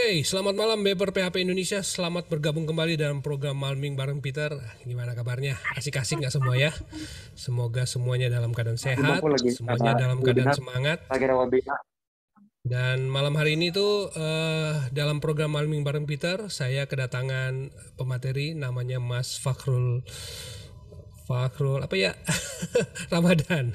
Oke, selamat malam Beber PHP Indonesia. Selamat bergabung kembali dalam program Malming bareng Peter. Gimana kabarnya? Asik-asik nggak semua ya? Semoga semuanya dalam keadaan sehat, semuanya dalam keadaan semangat. Dan malam hari ini tuh uh, dalam program Malming bareng Peter, saya kedatangan pemateri namanya Mas Fakrul Fakrul apa ya Ramadan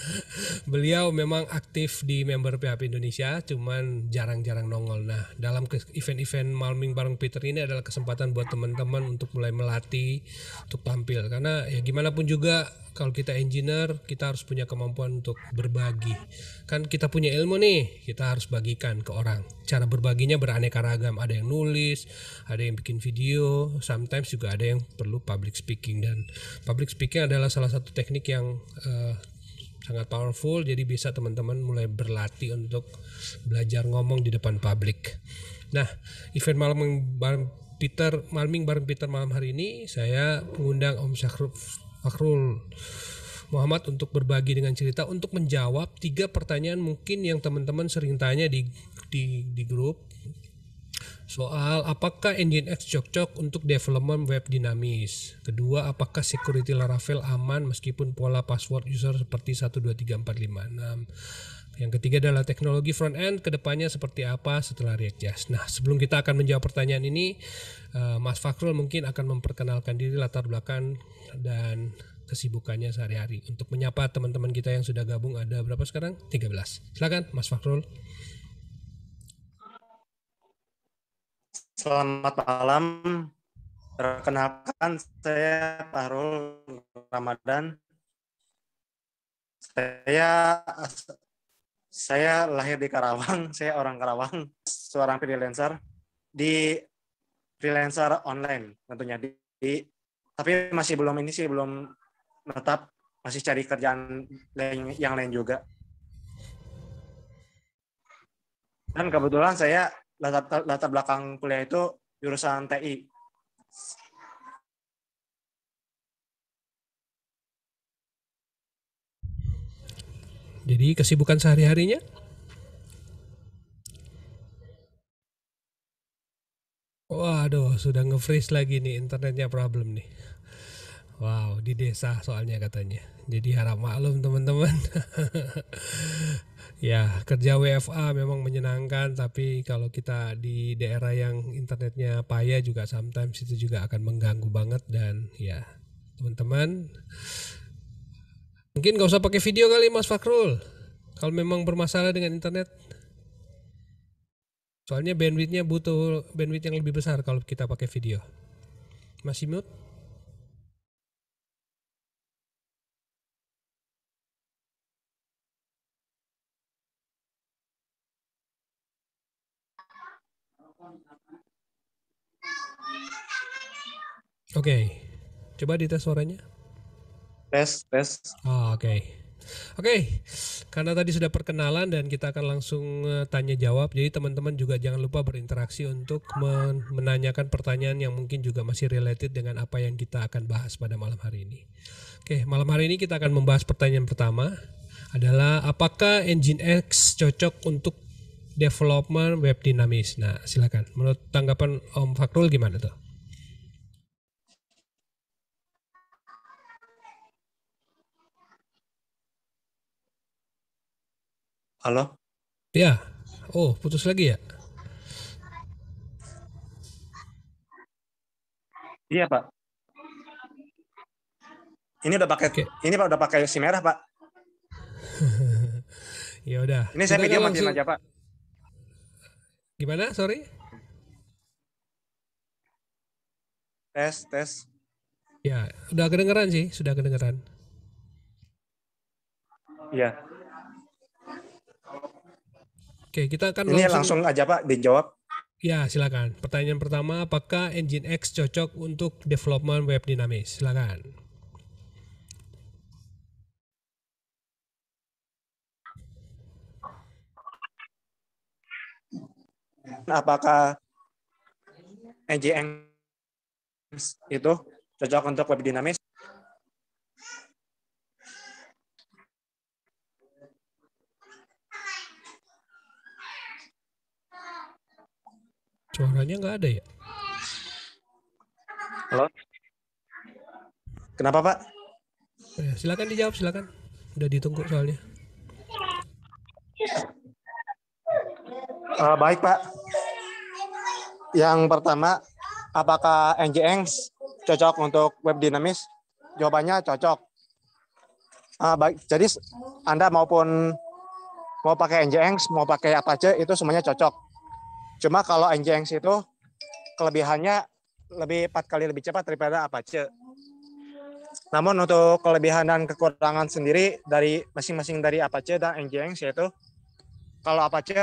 beliau memang aktif di member PHP Indonesia cuman jarang-jarang nongol nah dalam event-event Malming bareng Peter ini adalah kesempatan buat teman-teman untuk mulai melatih untuk tampil karena ya gimana pun juga kalau kita engineer kita harus punya kemampuan untuk berbagi kan kita punya ilmu nih kita harus bagikan ke orang cara berbaginya beraneka ragam ada yang nulis ada yang bikin video sometimes juga ada yang perlu public speaking dan public speaking adalah salah satu teknik yang uh, sangat powerful jadi bisa teman-teman mulai berlatih untuk belajar ngomong di depan publik nah event malam bareng Peter Malming bareng Peter malam hari ini saya mengundang Om Syakrul Fakrul Muhammad untuk berbagi dengan cerita untuk menjawab tiga pertanyaan mungkin yang teman-teman sering tanya di di di grup soal apakah Nginx cocok untuk development web dinamis. Kedua, apakah security Laravel aman meskipun pola password user seperti 123456. Yang ketiga adalah teknologi front end kedepannya seperti apa setelah React Jazz. Nah, sebelum kita akan menjawab pertanyaan ini, eh, Mas Fakrul mungkin akan memperkenalkan diri latar belakang dan kesibukannya sehari-hari. Untuk menyapa teman-teman kita yang sudah gabung ada berapa sekarang? 13. Silakan Mas Fakrul. Selamat malam. Perkenalkan saya Fahrul Ramadan. Saya saya lahir di Karawang, saya orang Karawang, seorang freelancer di freelancer online tentunya di, tapi masih belum ini sih belum menetap, masih cari kerjaan lain, yang lain juga. Dan kebetulan saya latar, latar belakang kuliah itu jurusan TI. Jadi kesibukan sehari-harinya? Waduh, sudah nge-freeze lagi nih internetnya problem nih. Wow, di desa soalnya katanya. Jadi harap maklum teman-teman. Ya, kerja WFA memang menyenangkan, tapi kalau kita di daerah yang internetnya payah juga sometimes itu juga akan mengganggu banget dan ya, teman-teman mungkin nggak usah pakai video kali Mas Fakrul. Kalau memang bermasalah dengan internet. Soalnya bandwidthnya butuh bandwidth yang lebih besar kalau kita pakai video. Masih mute? Oke, okay. coba dites suaranya. Tes, tes. Oh, Oke. Okay. Oke, okay. karena tadi sudah perkenalan dan kita akan langsung eh, tanya jawab. Jadi teman-teman juga jangan lupa berinteraksi untuk menanyakan pertanyaan yang mungkin juga masih related dengan apa yang kita akan bahas pada malam hari ini. Oke, okay, malam hari ini kita akan membahas pertanyaan pertama adalah apakah engine X cocok untuk development web dinamis. Nah, silakan. Menurut tanggapan Om Fakrul gimana tuh? Halo? Ya. Oh, putus lagi ya? Iya, Pak. Ini udah pakai okay. ini Pak udah pakai si merah, Pak. ya udah. Ini saya video matiin aja, Pak. Gimana? Sorry. Tes, tes. Ya, udah kedengaran sih, sudah kedengaran. Ya. Oke, kita akan Ini langsung, langsung aja Pak dijawab. Ya, silakan. Pertanyaan pertama, apakah engine X cocok untuk development web dinamis? Silakan. apakah NJN itu cocok untuk web dinamis? Suaranya nggak ada ya? Halo? Kenapa Pak? Oh ya, silakan dijawab, silakan. Udah ditunggu soalnya. Uh, baik Pak. Yang pertama, apakah NGX cocok untuk web dinamis? Jawabannya cocok. Uh, baik, jadi Anda maupun mau pakai NGX, mau pakai apa aja itu semuanya cocok. Cuma kalau NGX itu kelebihannya lebih empat kali lebih cepat daripada apa aja. Namun untuk kelebihan dan kekurangan sendiri dari masing-masing dari Apache dan NGX yaitu kalau Apache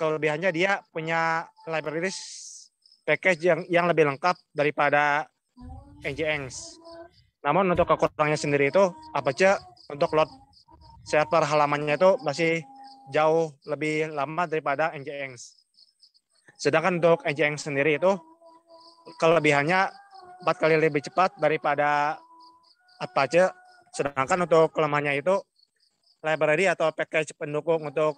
kelebihannya dia punya library package yang yang lebih lengkap daripada Nginx. Namun untuk kekurangannya sendiri itu apa aja? untuk load server halamannya itu masih jauh lebih lama daripada Nginx. Sedangkan untuk Nginx sendiri itu kelebihannya empat kali lebih cepat daripada Apache. Sedangkan untuk kelemahannya itu library atau package pendukung untuk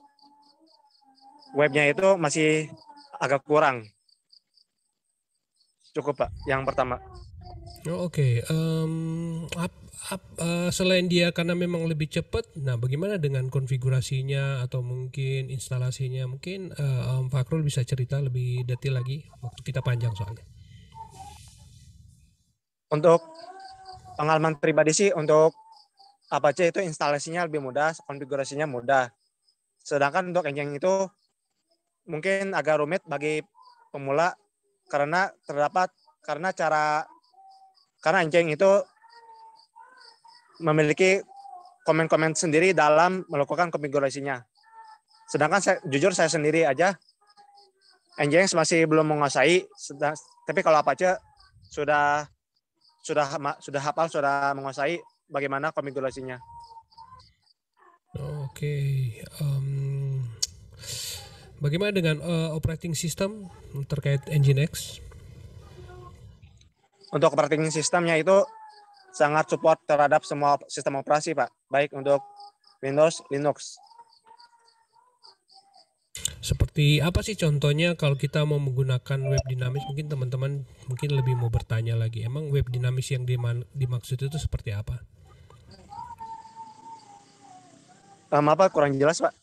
webnya itu masih agak kurang. Cukup Pak, yang pertama. Oh, Oke, okay. um, up, up, uh, eh, selain dia karena memang lebih cepat, nah bagaimana dengan konfigurasinya atau mungkin instalasinya? Mungkin uh, um, Fakrul bisa cerita lebih detail lagi, waktu kita panjang soalnya. Untuk pengalaman pribadi sih, untuk Apache itu instalasinya lebih mudah, konfigurasinya mudah. Sedangkan untuk Engine itu mungkin agak rumit bagi pemula karena terdapat karena cara karena anjing itu memiliki komen-komen sendiri dalam melakukan konfigurasinya. Sedangkan saya, jujur saya sendiri aja anjing masih belum menguasai, sedang, tapi kalau aja sudah sudah sudah hafal, sudah menguasai bagaimana konfigurasinya. Oke, okay. um, Bagaimana dengan uh, operating system terkait Nginx? Untuk operating systemnya itu sangat support terhadap semua sistem operasi, Pak. Baik untuk Windows, Linux. Seperti apa sih contohnya kalau kita mau menggunakan web dinamis? Mungkin teman-teman mungkin lebih mau bertanya lagi. Emang web dinamis yang dimaksud itu seperti apa? Um, apa kurang jelas, Pak?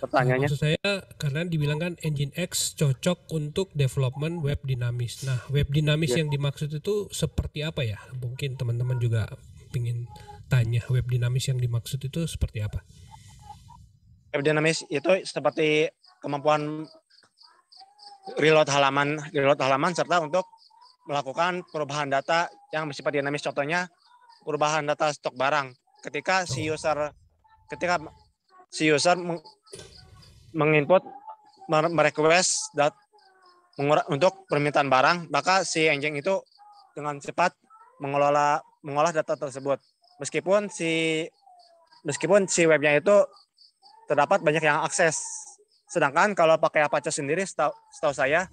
pertanyaannya. Nah, maksud saya karena dibilang kan engine X cocok untuk development web dinamis. Nah, web dinamis ya. yang dimaksud itu seperti apa ya? Mungkin teman-teman juga ingin tanya web dinamis yang dimaksud itu seperti apa? Web dinamis itu seperti kemampuan reload halaman, reload halaman serta untuk melakukan perubahan data yang bersifat dinamis. Contohnya perubahan data stok barang. Ketika si user ketika si user menginput merequest dat untuk permintaan barang, maka si engine itu dengan cepat mengelola mengolah data tersebut. Meskipun si meskipun si webnya itu terdapat banyak yang akses. Sedangkan kalau pakai Apache sendiri setahu, setahu saya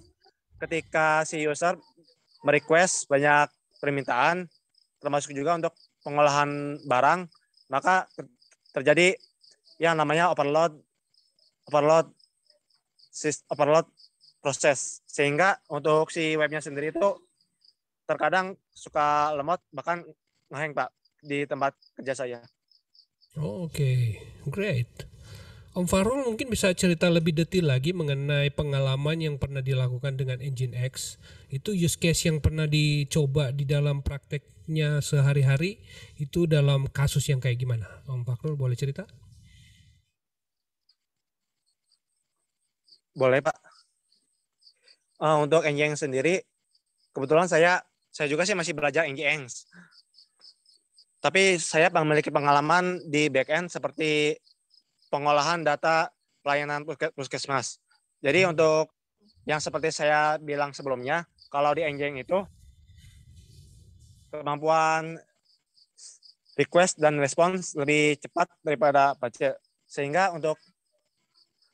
ketika si user merequest banyak permintaan termasuk juga untuk pengolahan barang, maka terjadi yang namanya overload overload overload proses sehingga untuk si webnya sendiri itu terkadang suka lemot bahkan ngeheng pak di tempat kerja saya. Oh, Oke, okay. great. Om Farul mungkin bisa cerita lebih detail lagi mengenai pengalaman yang pernah dilakukan dengan Engine X. Itu use case yang pernah dicoba di dalam prakteknya sehari-hari itu dalam kasus yang kayak gimana? Om Farul boleh cerita? Boleh Pak. Uh, untuk NGN sendiri, kebetulan saya saya juga sih masih belajar NGN. Tapi saya memiliki pengalaman di backend seperti pengolahan data pelayanan puskesmas. Jadi hmm. untuk yang seperti saya bilang sebelumnya, kalau di NGN itu kemampuan request dan respons lebih cepat daripada budget. Sehingga untuk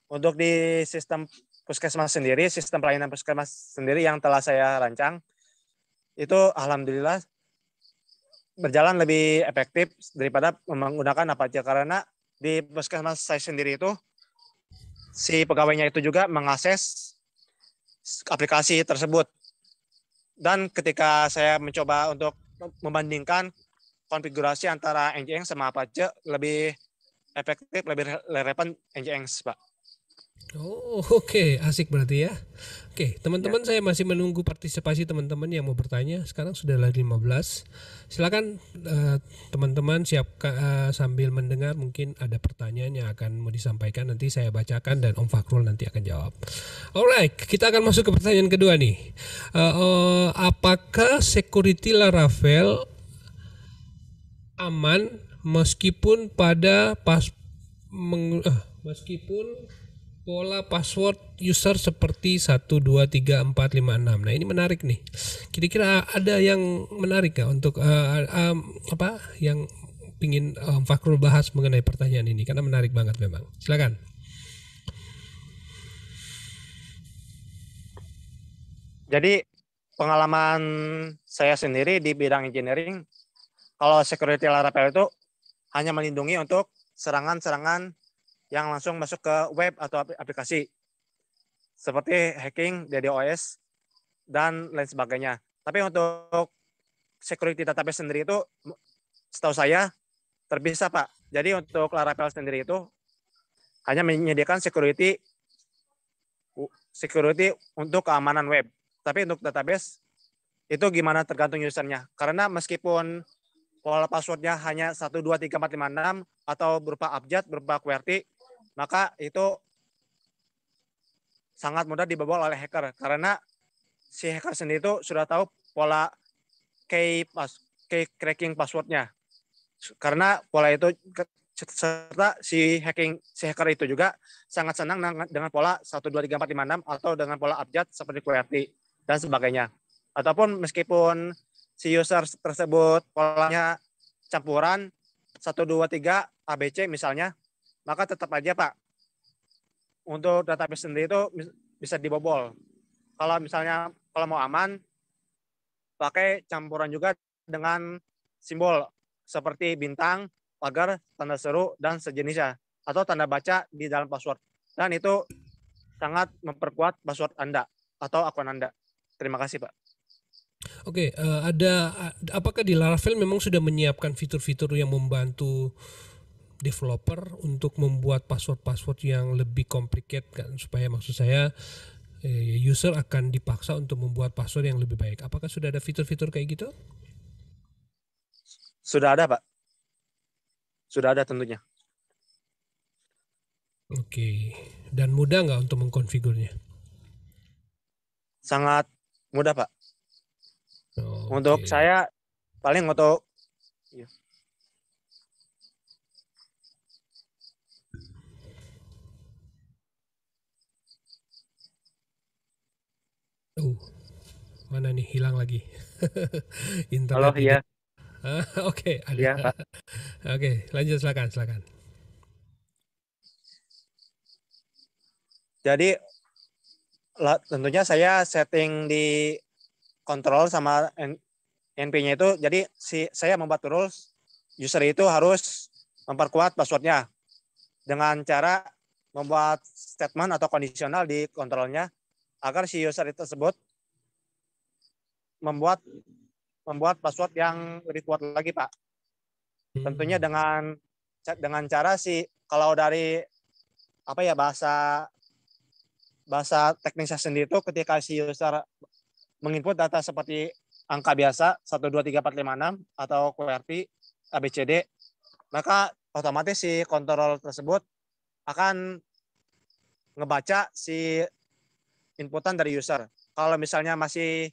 untuk di sistem puskesmas sendiri, sistem pelayanan puskesmas sendiri yang telah saya rancang, itu alhamdulillah berjalan lebih efektif daripada menggunakan apa saja. karena di puskesmas saya sendiri itu si pegawainya itu juga mengakses aplikasi tersebut dan ketika saya mencoba untuk membandingkan konfigurasi antara NGX sama apa Apache lebih efektif lebih relevan NGX Pak Oh oke okay. asik berarti ya. Oke okay, teman-teman ya. saya masih menunggu partisipasi teman-teman yang mau bertanya. Sekarang sudah lagi 15. Silakan teman eh, teman-teman siapkan uh, sambil mendengar mungkin ada pertanyaan yang akan mau disampaikan nanti saya bacakan dan Om Fakrul nanti akan jawab. Alright kita akan masuk ke pertanyaan kedua nih. Uh, uh, apakah security Laravel aman meskipun pada pas meng, uh, meskipun pola password user seperti 123456. Nah, ini menarik nih. Kira-kira ada yang menarik nggak untuk uh, um, apa yang pingin um, Fakrul bahas mengenai pertanyaan ini karena menarik banget memang. Silakan. Jadi pengalaman saya sendiri di bidang engineering kalau security Laravel itu hanya melindungi untuk serangan-serangan yang langsung masuk ke web atau aplikasi seperti hacking DDoS dan lain sebagainya. Tapi untuk security database sendiri itu setahu saya terpisah Pak. Jadi untuk Laravel sendiri itu hanya menyediakan security security untuk keamanan web. Tapi untuk database itu gimana tergantung usernya. Karena meskipun pola passwordnya hanya 1, 2, 3, 4, 5, 6 atau berupa abjad, berupa QWERTY, maka itu sangat mudah dibobol oleh hacker karena si hacker sendiri itu sudah tahu pola key pas key cracking passwordnya karena pola itu serta si hacking si hacker itu juga sangat senang dengan pola 1 2 3 4 5 6 atau dengan pola abjad seperti QWERTY dan sebagainya. Ataupun meskipun si user tersebut polanya campuran 1 2 3 ABC misalnya maka tetap aja Pak, untuk database sendiri itu bisa dibobol. Kalau misalnya kalau mau aman, pakai campuran juga dengan simbol seperti bintang, pagar, tanda seru, dan sejenisnya. Atau tanda baca di dalam password. Dan itu sangat memperkuat password Anda atau akun Anda. Terima kasih Pak. Oke, okay, eh, ada apakah di Laravel memang sudah menyiapkan fitur-fitur yang membantu developer untuk membuat password-password yang lebih complicated kan supaya maksud saya eh, user akan dipaksa untuk membuat password yang lebih baik. Apakah sudah ada fitur-fitur kayak gitu? Sudah ada, Pak. Sudah ada tentunya. Oke. Dan mudah nggak untuk mengkonfigurnya? Sangat mudah, Pak. untuk saya paling untuk iya. Uh, mana nih hilang lagi? Internet. ya Oke, okay, ada. Iya, Oke, lanjut silakan, silakan. Jadi tentunya saya setting di kontrol sama NP-nya itu jadi si saya membuat rules user itu harus memperkuat passwordnya dengan cara membuat statement atau kondisional di kontrolnya agar si user tersebut membuat membuat password yang lebih kuat lagi Pak. Hmm. Tentunya dengan dengan cara si kalau dari apa ya bahasa bahasa teknisnya sendiri itu ketika si user menginput data seperti angka biasa satu dua tiga empat lima enam atau QWERTY ABCD maka otomatis si kontrol tersebut akan ngebaca si inputan dari user. Kalau misalnya masih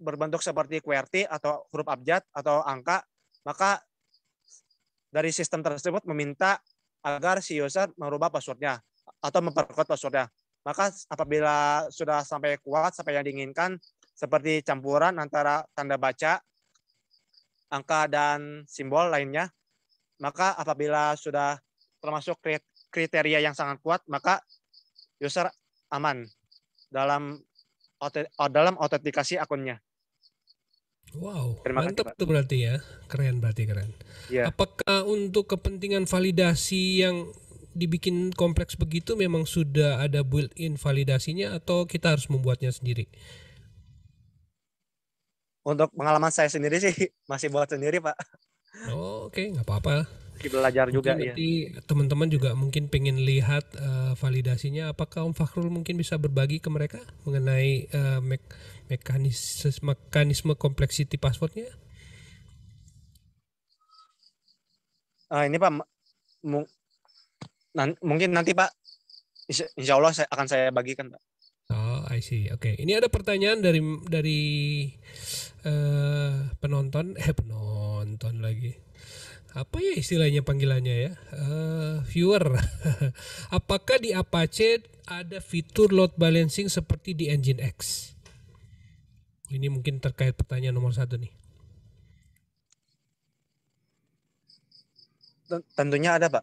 berbentuk seperti QWERTY atau huruf abjad atau angka, maka dari sistem tersebut meminta agar si user merubah passwordnya atau memperkuat passwordnya. Maka apabila sudah sampai kuat, sampai yang diinginkan, seperti campuran antara tanda baca, angka, dan simbol lainnya, maka apabila sudah termasuk kriteria yang sangat kuat, maka user aman dalam oh, dalam autentikasi akunnya. Wow, Terima mantap tuh berarti ya, keren berarti keren. Ya. Apakah untuk kepentingan validasi yang dibikin kompleks begitu memang sudah ada built-in validasinya atau kita harus membuatnya sendiri? Untuk pengalaman saya sendiri sih masih buat sendiri pak. Oh, Oke, okay. nggak apa-apa belajar mungkin juga iya. nanti teman-teman juga mungkin pengen lihat uh, validasinya apakah Om Fakhrul mungkin bisa berbagi ke mereka mengenai uh, eh, me mekanisme mekanisme kompleksiti passwordnya uh, ini Pak mungkin nanti Pak Insya Allah saya, akan saya bagikan Pak Oh, I see. Oke, okay. ini ada pertanyaan dari dari uh, penonton, eh penonton lagi apa ya istilahnya panggilannya ya uh, viewer apakah di Apache ada fitur load balancing seperti di Engine X ini mungkin terkait pertanyaan nomor satu nih tentunya ada pak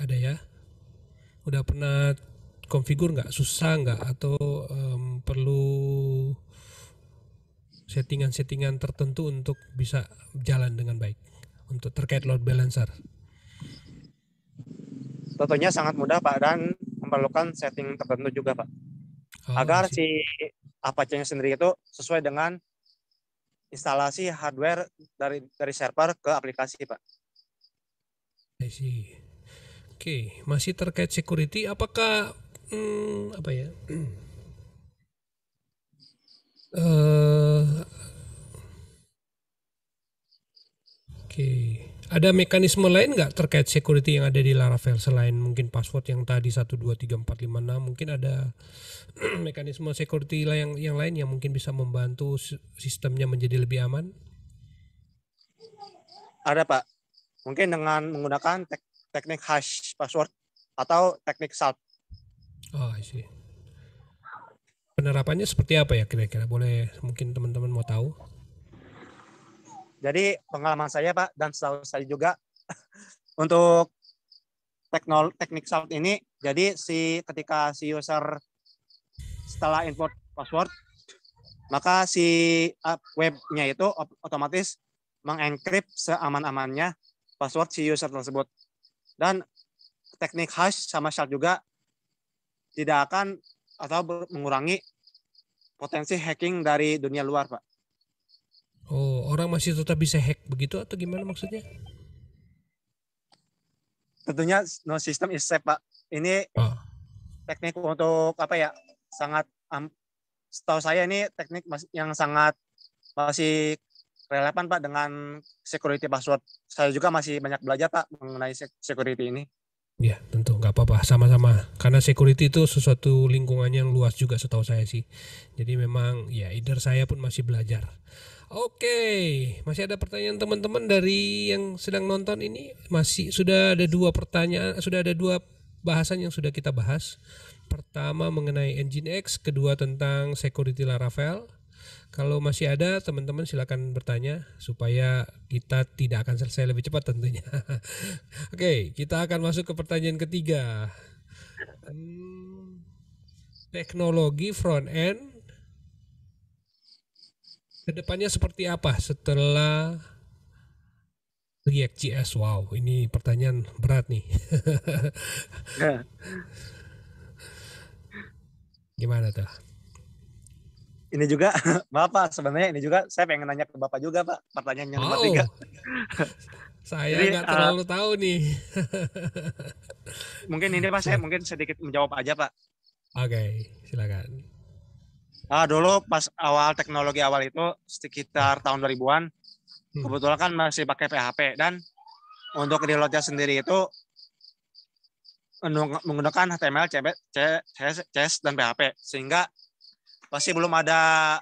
ada ya udah pernah konfigur nggak susah nggak atau um, perlu settingan-settingan tertentu untuk bisa jalan dengan baik untuk terkait load balancer? Tentunya sangat mudah Pak dan memerlukan setting tertentu juga Pak. Oh, Agar masih. si Apache-nya sendiri itu sesuai dengan instalasi hardware dari dari server ke aplikasi Pak. I see. Oke, okay. masih terkait security apakah hmm, apa ya? Eh, oke, okay. ada mekanisme lain nggak terkait security yang ada di Laravel selain mungkin password yang tadi enam mungkin ada mekanisme security yang yang lain yang mungkin bisa membantu sistemnya menjadi lebih aman? Ada Pak. Mungkin dengan menggunakan tek teknik hash password atau teknik salt. Oh, I see penerapannya seperti apa ya kira-kira? Boleh mungkin teman-teman mau tahu? Jadi pengalaman saya Pak dan setahu saya juga untuk teknol teknik salt ini jadi si ketika si user setelah input password maka si webnya itu otomatis mengenkrip seaman-amannya password si user tersebut. Dan teknik hash sama shard juga tidak akan atau mengurangi potensi hacking dari dunia luar, Pak. Oh, orang masih tetap bisa hack begitu atau gimana maksudnya? Tentunya no system is safe, Pak. Ini oh. teknik untuk apa ya? Sangat um, setahu saya ini teknik yang sangat masih relevan Pak dengan security password. Saya juga masih banyak belajar Pak mengenai security ini. Ya tentu nggak apa-apa sama-sama karena security itu sesuatu lingkungannya yang luas juga setahu saya sih. Jadi memang ya either saya pun masih belajar. Oke, okay. masih ada pertanyaan teman-teman dari yang sedang nonton ini masih sudah ada dua pertanyaan, sudah ada dua bahasan yang sudah kita bahas. Pertama mengenai engine X kedua tentang security Laravel. Kalau masih ada teman-teman silakan bertanya supaya kita tidak akan selesai lebih cepat tentunya. Oke, okay, kita akan masuk ke pertanyaan ketiga. Hmm, teknologi front end kedepannya seperti apa setelah React JS? Wow, ini pertanyaan berat nih. Ya. Gimana tuh? ini juga Bapak sebenarnya ini juga saya pengen nanya ke Bapak juga Pak pertanyaan yang nomor tiga. Oh. saya nggak eh, terlalu uh, tahu nih. mungkin ini Pak saya mungkin sedikit menjawab aja Pak. Oke, okay, silakan. Ah dulu pas awal teknologi awal itu sekitar tahun 2000-an hmm. kebetulan kan masih pakai PHP dan untuk reloadnya sendiri itu menggunakan HTML, CSS, dan PHP sehingga pasti belum ada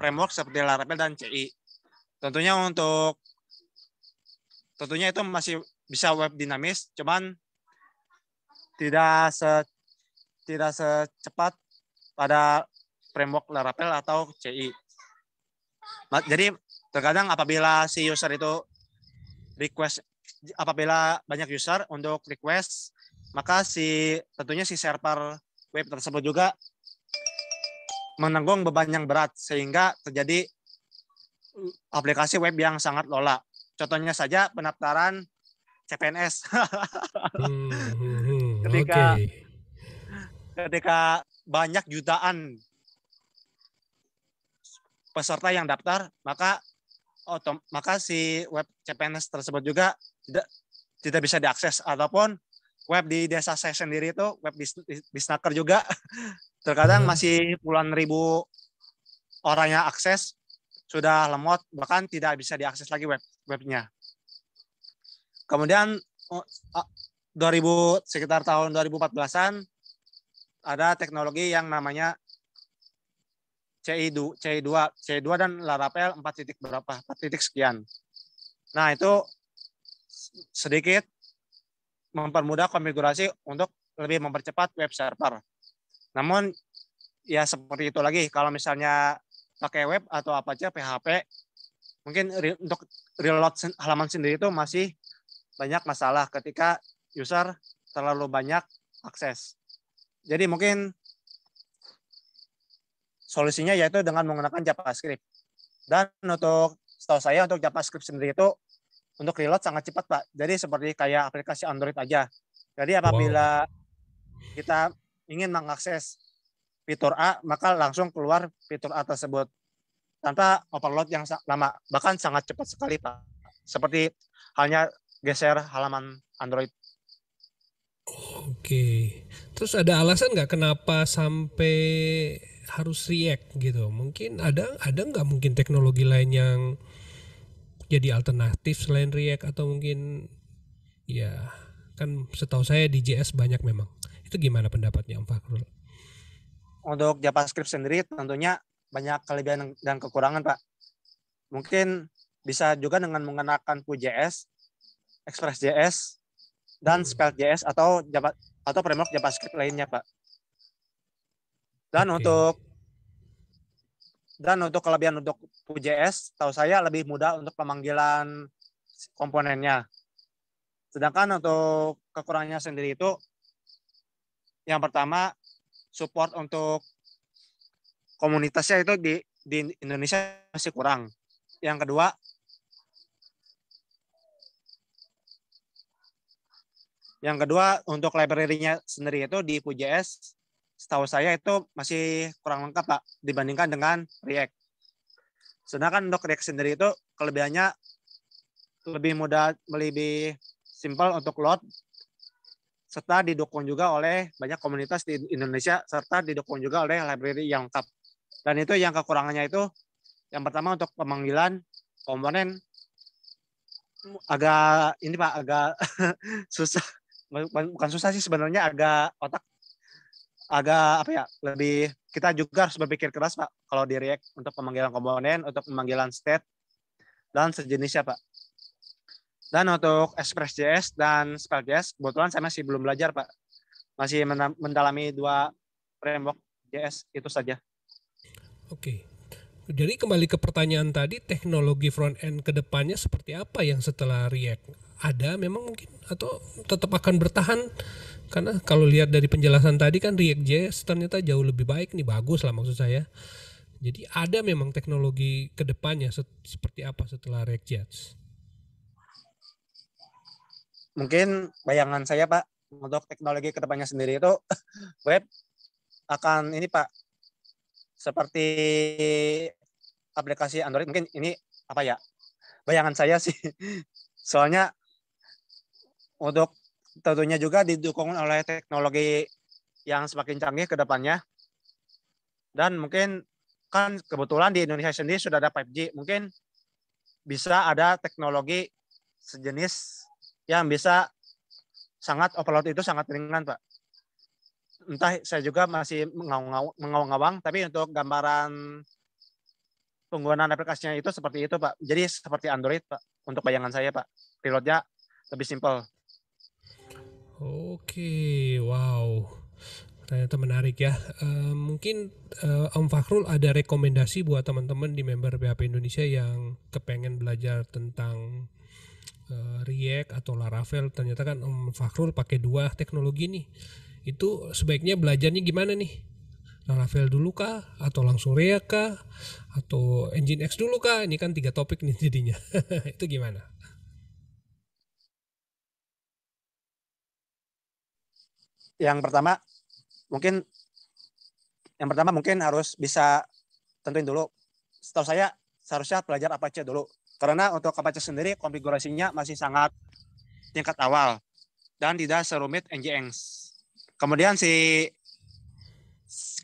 framework seperti Laravel dan CI. Tentunya untuk tentunya itu masih bisa web dinamis, cuman tidak se tidak secepat pada framework Laravel atau CI. Jadi terkadang apabila si user itu request apabila banyak user untuk request maka si tentunya si server web tersebut juga menanggung beban yang berat sehingga terjadi aplikasi web yang sangat lola. Contohnya saja pendaftaran CPNS. Hmm, hmm, hmm, ketika okay. ketika banyak jutaan peserta yang daftar, maka otom, maka si web CPNS tersebut juga tidak tidak bisa diakses ataupun web di desa saya sendiri itu web di bisnaker juga Terkadang hmm. masih puluhan ribu orang yang akses sudah lemot bahkan tidak bisa diakses lagi web webnya. Kemudian 2000 sekitar tahun 2014-an ada teknologi yang namanya CI2, CI2, CI2 dan Laravel 4 titik berapa? 4 titik sekian. Nah, itu sedikit mempermudah konfigurasi untuk lebih mempercepat web server. Namun ya seperti itu lagi kalau misalnya pakai web atau apa aja PHP mungkin untuk reload halaman sendiri itu masih banyak masalah ketika user terlalu banyak akses. Jadi mungkin solusinya yaitu dengan menggunakan JavaScript. Dan untuk setahu saya untuk JavaScript sendiri itu untuk reload sangat cepat Pak. Jadi seperti kayak aplikasi Android aja. Jadi apabila wow. kita ingin mengakses fitur A, maka langsung keluar fitur A tersebut tanpa overload yang lama, bahkan sangat cepat sekali Pak. Seperti halnya geser halaman Android. Oke, terus ada alasan nggak kenapa sampai harus React gitu? Mungkin ada ada nggak mungkin teknologi lain yang jadi alternatif selain React atau mungkin ya kan setahu saya di JS banyak memang. Itu gimana pendapatnya Om Fakrul? Untuk JavaScript sendiri tentunya banyak kelebihan dan kekurangan, Pak. Mungkin bisa juga dengan mengenakan Vue.js, Express.js, dan SpellJS atau Java, atau framework JavaScript lainnya, Pak. Dan okay. untuk dan untuk kelebihan untuk Vue.js, tahu saya lebih mudah untuk pemanggilan komponennya. Sedangkan untuk kekurangannya sendiri itu yang pertama support untuk komunitasnya itu di di Indonesia masih kurang. Yang kedua Yang kedua untuk library-nya sendiri itu di PJS setahu saya itu masih kurang lengkap Pak dibandingkan dengan React. Sedangkan untuk React sendiri itu kelebihannya lebih mudah, lebih simpel untuk load serta didukung juga oleh banyak komunitas di Indonesia serta didukung juga oleh library yang lengkap. Dan itu yang kekurangannya itu yang pertama untuk pemanggilan komponen agak ini Pak agak susah bukan susah sih sebenarnya agak otak agak apa ya lebih kita juga harus berpikir keras Pak kalau di React untuk pemanggilan komponen untuk pemanggilan state dan sejenisnya Pak dan untuk Express JS dan Spell JS, kebetulan saya masih belum belajar, Pak. Masih mendalami dua framework JS, itu saja. Oke. Jadi kembali ke pertanyaan tadi, teknologi front-end ke depannya seperti apa yang setelah React? Ada memang mungkin atau tetap akan bertahan? Karena kalau lihat dari penjelasan tadi kan React JS ternyata jauh lebih baik nih, bagus lah maksud saya. Jadi ada memang teknologi ke depannya seperti apa setelah React JS? mungkin bayangan saya Pak untuk teknologi kedepannya sendiri itu web akan ini Pak seperti aplikasi Android mungkin ini apa ya bayangan saya sih soalnya untuk tentunya juga didukung oleh teknologi yang semakin canggih kedepannya dan mungkin kan kebetulan di Indonesia sendiri sudah ada 5G mungkin bisa ada teknologi sejenis yang bisa sangat overload itu sangat ringan Pak. Entah saya juga masih mengawang-awang, tapi untuk gambaran penggunaan aplikasinya itu seperti itu Pak. Jadi seperti Android Pak, untuk bayangan saya Pak. Pilotnya lebih simpel. Oke, wow. Ternyata menarik ya. Uh, mungkin uh, Om Fakrul ada rekomendasi buat teman-teman di member PHP Indonesia yang kepengen belajar tentang Eh, React atau Laravel ternyata kan Om Fakrul pakai dua teknologi nih itu sebaiknya belajarnya gimana nih Laravel dulu kah atau langsung React kah atau Engine X dulu kah ini kan tiga topik nih jadinya itu gimana yang pertama mungkin yang pertama mungkin harus bisa tentuin dulu setahu saya seharusnya belajar apa aja dulu karena untuk Apache sendiri konfigurasinya masih sangat tingkat awal dan tidak serumit NGX. Kemudian si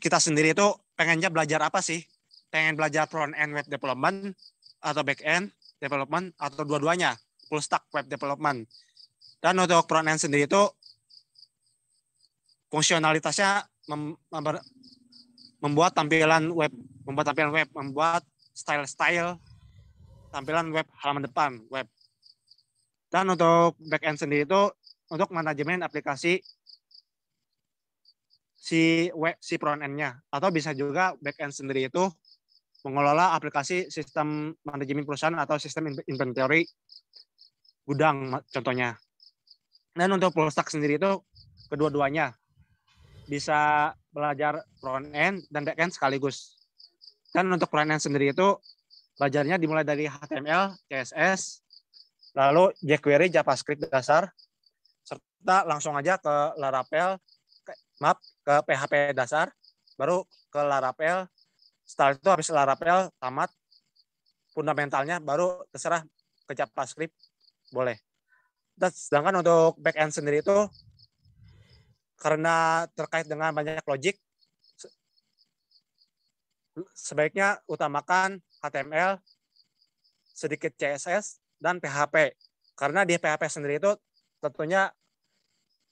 kita sendiri itu pengennya belajar apa sih? Pengen belajar front end web development atau back end development atau dua-duanya full stack web development. Dan untuk front end sendiri itu fungsionalitasnya mem membuat tampilan web, membuat tampilan web, membuat style-style tampilan web halaman depan web. Dan untuk backend sendiri itu untuk manajemen aplikasi si web si front nya atau bisa juga backend sendiri itu mengelola aplikasi sistem manajemen perusahaan atau sistem inventory gudang contohnya. Dan untuk full stack sendiri itu kedua-duanya bisa belajar front end dan back end sekaligus. Dan untuk front end sendiri itu Belajarnya dimulai dari HTML, CSS, lalu jQuery, JavaScript dasar, serta langsung aja ke Laravel, ke, maaf, ke PHP dasar, baru ke Laravel. Setelah itu habis Laravel, tamat, fundamentalnya baru terserah ke JavaScript, boleh. Dan sedangkan untuk backend sendiri itu, karena terkait dengan banyak logik, sebaiknya utamakan HTML, sedikit CSS, dan PHP. Karena di PHP sendiri itu tentunya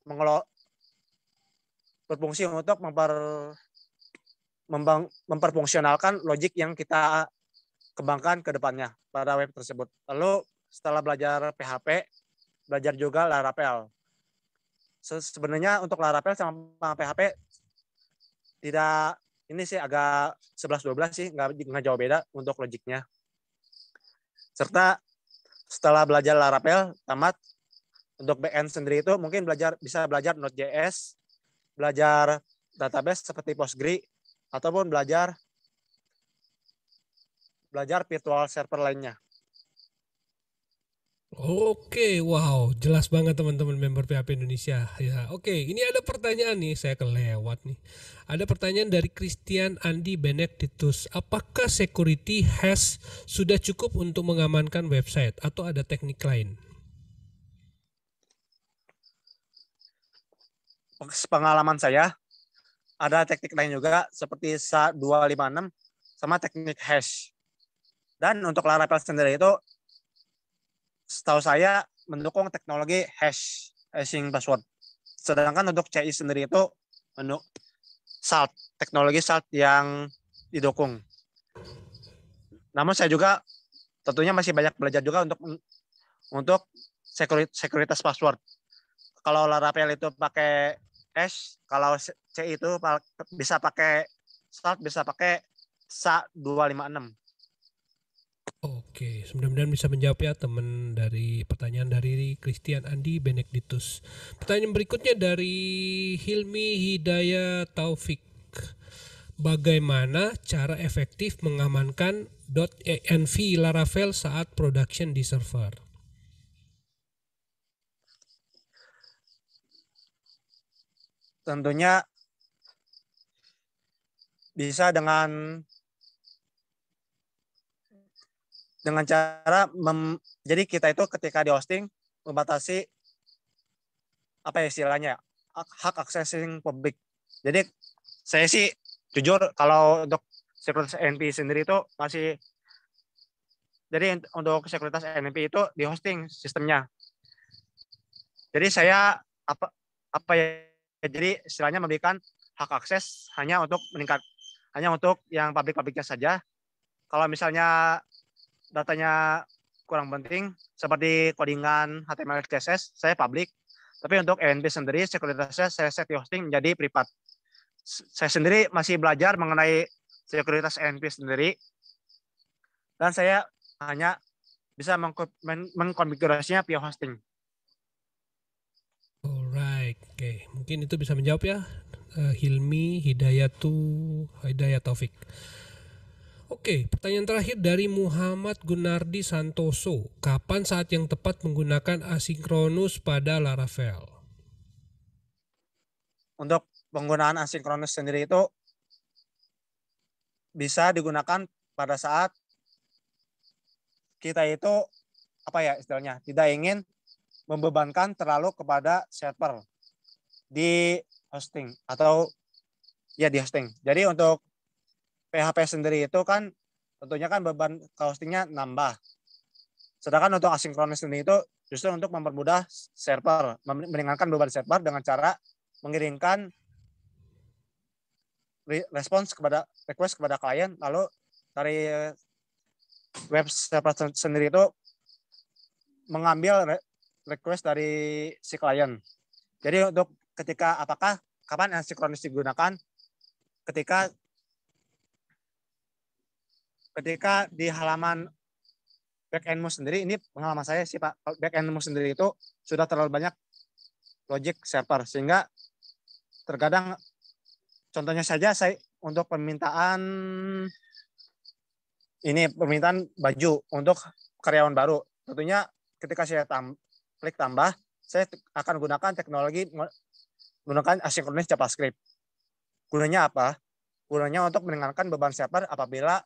mengelola berfungsi untuk memper memperfungsionalkan logik yang kita kembangkan ke depannya pada web tersebut. Lalu setelah belajar PHP, belajar juga Laravel. Sebenarnya untuk Laravel sama PHP tidak ini sih agak 11-12 sih, nggak, nggak jauh beda untuk logiknya. Serta setelah belajar Laravel, tamat, untuk BN sendiri itu mungkin belajar bisa belajar Node.js, belajar database seperti Postgre, ataupun belajar belajar virtual server lainnya. Oke, wow, jelas banget teman-teman member PHP Indonesia. Ya, oke, ini ada pertanyaan nih, saya kelewat nih. Ada pertanyaan dari Christian Andi Benedictus. Apakah security hash sudah cukup untuk mengamankan website atau ada teknik lain? Pengalaman saya ada teknik lain juga seperti SA256 sama teknik hash. Dan untuk Laravel sendiri itu setahu saya mendukung teknologi hash hashing password. Sedangkan untuk CI sendiri itu menu salt teknologi salt yang didukung. Namun saya juga tentunya masih banyak belajar juga untuk untuk sekuritas password. Kalau Laravel itu pakai hash, kalau CI itu bisa pakai salt, bisa pakai SA256. Oke. Oke, mudah-mudahan bisa menjawab ya teman dari pertanyaan dari Christian Andi Benedictus. Pertanyaan berikutnya dari Hilmi Hidayah Taufik. Bagaimana cara efektif mengamankan .env Laravel saat production di server? Tentunya bisa dengan dengan cara mem, jadi kita itu ketika di hosting membatasi apa ya istilahnya hak accessing publik. Jadi saya sih jujur kalau untuk sekuritas NP sendiri itu masih jadi untuk sekuritas NP itu di hosting sistemnya. Jadi saya apa apa ya jadi istilahnya memberikan hak akses hanya untuk meningkat hanya untuk yang publik publiknya saja. Kalau misalnya datanya kurang penting seperti codingan HTML CSS saya publik, tapi untuk ENP sendiri sekuritasnya saya set hosting menjadi privat saya sendiri masih belajar mengenai sekuritas ENP sendiri dan saya hanya bisa mengkonfigurasinya via hosting. Alright, oke, okay. mungkin itu bisa menjawab ya eh, Hilmi Hidayatu Hidayat Taufik. Oke, pertanyaan terakhir dari Muhammad Gunardi Santoso. Kapan saat yang tepat menggunakan asinkronus pada Laravel? Untuk penggunaan asinkronus sendiri itu bisa digunakan pada saat kita itu apa ya istilahnya tidak ingin membebankan terlalu kepada server di hosting atau ya di hosting. Jadi untuk PHP sendiri itu kan tentunya kan beban hostingnya nambah. Sedangkan untuk asinkronis ini itu justru untuk mempermudah server, meringankan beban server dengan cara mengirimkan respons kepada request kepada klien lalu dari web server sendiri itu mengambil request dari si klien. Jadi untuk ketika apakah kapan asinkronis digunakan ketika ketika di halaman back endmu sendiri ini pengalaman saya sih Pak back endmu sendiri itu sudah terlalu banyak logic server sehingga terkadang contohnya saja saya untuk permintaan ini permintaan baju untuk karyawan baru tentunya ketika saya tam, klik tambah saya akan gunakan teknologi menggunakan asynchronous JavaScript gunanya apa gunanya untuk meringankan beban server apabila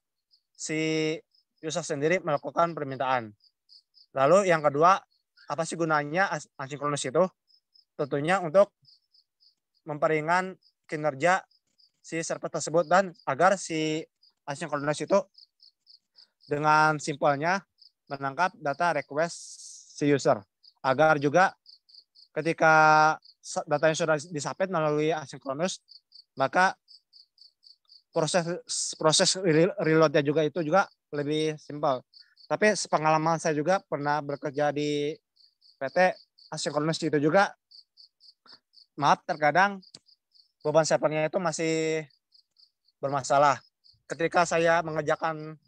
si Yusuf sendiri melakukan permintaan. Lalu yang kedua, apa sih gunanya asinkronus itu? Tentunya untuk memperingan kinerja si server tersebut dan agar si asinkronus itu dengan simpelnya menangkap data request si user agar juga ketika datanya sudah disapet melalui asinkronus maka proses proses reloadnya juga itu juga lebih simpel. Tapi pengalaman saya juga pernah bekerja di PT asinkronus itu juga maaf terkadang beban servernya itu masih bermasalah. Ketika saya mengerjakan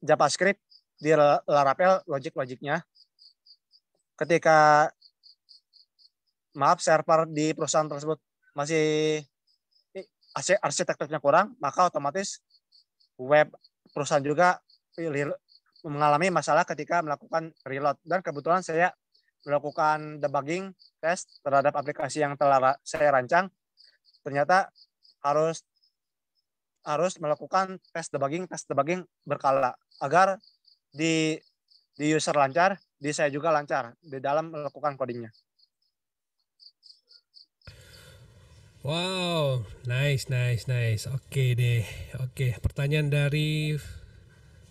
JavaScript di Laravel logik logiknya ketika maaf server di perusahaan tersebut masih arsitekturnya kurang, maka otomatis web perusahaan juga mengalami masalah ketika melakukan reload. Dan kebetulan saya melakukan debugging test terhadap aplikasi yang telah saya rancang, ternyata harus harus melakukan tes debugging, tes debugging berkala agar di di user lancar, di saya juga lancar di dalam melakukan codingnya. Wow, nice, nice, nice. Oke okay deh. Oke, okay. pertanyaan dari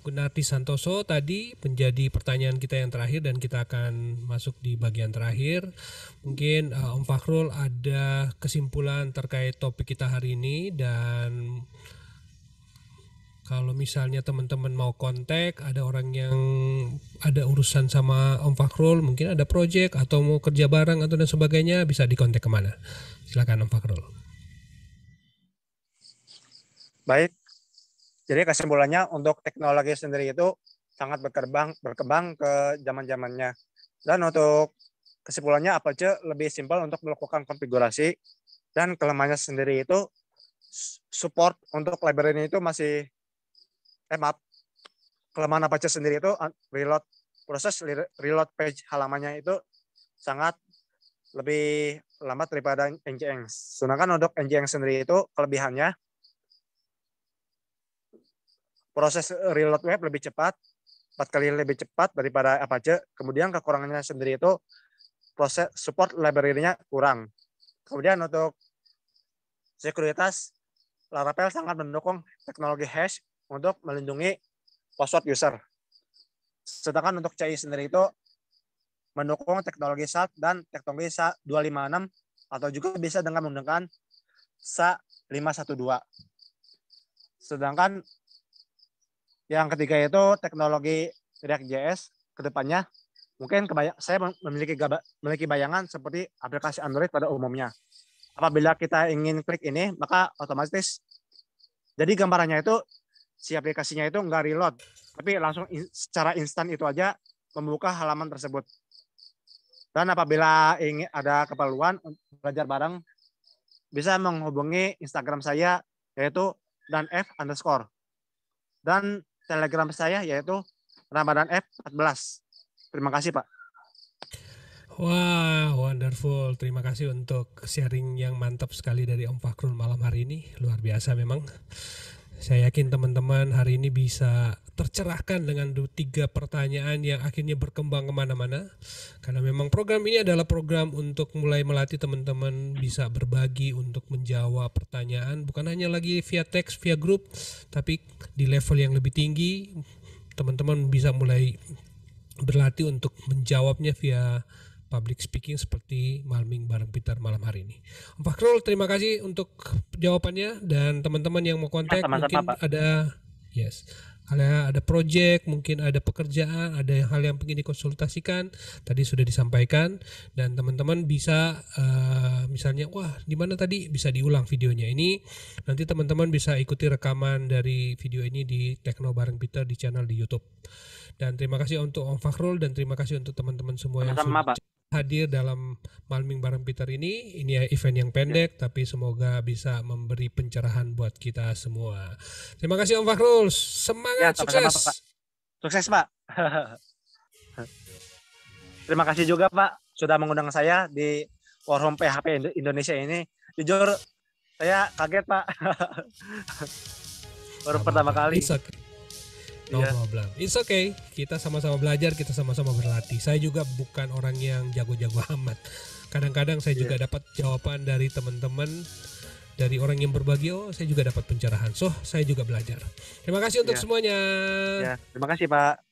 Gunarti Santoso tadi menjadi pertanyaan kita yang terakhir dan kita akan masuk di bagian terakhir. Mungkin uh, Om Fakrul ada kesimpulan terkait topik kita hari ini dan kalau misalnya teman-teman mau kontak ada orang yang ada urusan sama Om Fakrul mungkin ada project atau mau kerja bareng atau dan sebagainya bisa dikontak kemana silakan Om Fakrul baik jadi kesimpulannya untuk teknologi sendiri itu sangat berkembang berkembang ke zaman zamannya dan untuk kesimpulannya apa aja lebih simpel untuk melakukan konfigurasi dan kelemahannya sendiri itu support untuk library ini itu masih eh maaf kelemahan Apache sendiri itu eh, reload proses reload page halamannya itu sangat lebih lambat daripada Nginx. Sedangkan untuk Nginx sendiri itu kelebihannya proses reload web lebih cepat, empat kali lebih cepat daripada Apache. Kemudian kekurangannya sendiri itu proses support library-nya kurang. Kemudian untuk sekuritas, Laravel sangat mendukung teknologi hash untuk melindungi password user. Sedangkan untuk CI sendiri itu mendukung teknologi SAP dan teknologi SA 256 atau juga bisa dengan menggunakan SA 512. Sedangkan yang ketiga itu teknologi React.js ke depannya mungkin kebaya- saya memiliki memiliki bayangan seperti aplikasi Android pada umumnya. Apabila kita ingin klik ini, maka otomatis jadi gambarannya itu si aplikasinya itu nggak reload, tapi langsung in, secara instan itu aja membuka halaman tersebut. Dan apabila ingin ada keperluan belajar bareng, bisa menghubungi Instagram saya yaitu dan f underscore dan Telegram saya yaitu Ramadan F 14. Terima kasih Pak. Wah, wow, wonderful. Terima kasih untuk sharing yang mantap sekali dari Om Fakrul malam hari ini. Luar biasa memang. Saya yakin teman-teman hari ini bisa tercerahkan dengan tiga pertanyaan yang akhirnya berkembang kemana-mana. Karena memang program ini adalah program untuk mulai melatih teman-teman bisa berbagi untuk menjawab pertanyaan. Bukan hanya lagi via teks, via grup, tapi di level yang lebih tinggi teman-teman bisa mulai berlatih untuk menjawabnya via public speaking seperti Malming bareng Peter malam hari ini. Pak Krul, terima kasih untuk jawabannya dan teman-teman yang mau kontak ya, mungkin Pak. ada yes. Ada ada project, mungkin ada pekerjaan, ada hal yang ingin dikonsultasikan, tadi sudah disampaikan dan teman-teman bisa uh, misalnya wah di mana tadi bisa diulang videonya ini. Nanti teman-teman bisa ikuti rekaman dari video ini di Tekno bareng Peter di channel di YouTube. Dan terima kasih untuk Om Fakhrul dan terima kasih untuk teman-teman semua Sama -sama, yang sudah hadir dalam Malming Bareng Peter ini. Ini ya event yang pendek ya. tapi semoga bisa memberi pencerahan buat kita semua. Terima kasih Om Fakrul. Semangat ya, sama sukses. Sama, Pak. Sukses, Pak. Terima kasih juga, Pak, sudah mengundang saya di forum PHP Indonesia ini. Jujur saya kaget, Pak. Baru sama pertama kali. Bisa. No yeah. problem. It's okay. Kita sama-sama belajar, kita sama-sama berlatih. Saya juga bukan orang yang jago-jago amat. Kadang-kadang saya yeah. juga iya. dapat jawaban dari teman-teman dari orang yang berbagi oh saya juga dapat pencerahan so saya juga belajar terima kasih untuk yeah. semuanya ya, terima kasih pak